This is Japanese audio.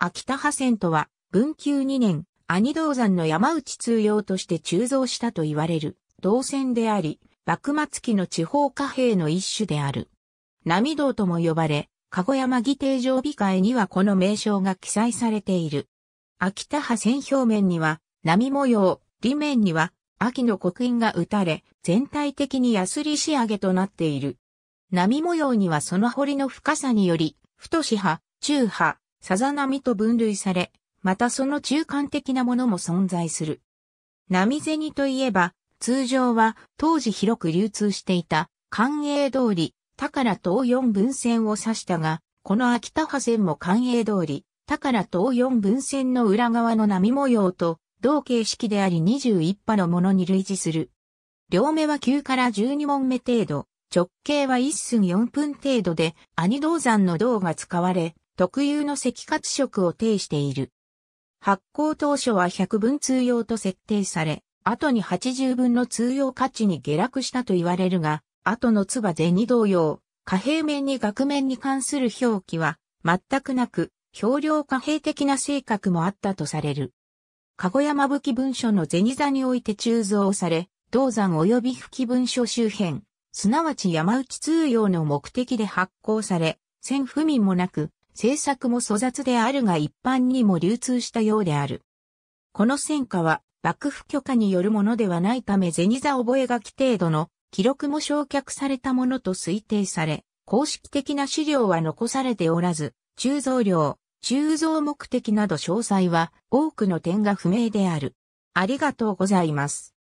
秋田派船とは、文久2年、兄道山の山内通用として鋳造したと言われる、銅線であり、幕末期の地方貨幣の一種である。波道とも呼ばれ、籠山議定常備会にはこの名称が記載されている。秋田派船表面には、波模様、裏面には、秋の刻印が打たれ、全体的にヤスリ仕上げとなっている。波模様にはその堀の深さにより、太し派、中派、さざ波と分類され、またその中間的なものも存在する。波銭といえば、通常は当時広く流通していた関営通り、宝東四分線を指したが、この秋田派線も関営通り、宝東四分線の裏側の波模様と同形式であり21波のものに類似する。両目は9から12問目程度、直径は1寸4分程度で、兄銅山の銅が使われ、特有の赤褐色を呈している。発行当初は100分通用と設定され、後に80分の通用価値に下落したと言われるが、後のバゼニ同様、貨幣面に額面に関する表記は全くなく、表量貨幣的な性格もあったとされる。籠山武器文書のゼニ座において鋳造され、銅山及び吹き文書周辺、すなわち山内通用の目的で発行され、千不民もなく、制作も粗雑であるが一般にも流通したようである。この戦果は幕府許可によるものではないため銭座覚書程度の記録も焼却されたものと推定され、公式的な資料は残されておらず、鋳造量、鋳造目的など詳細は多くの点が不明である。ありがとうございます。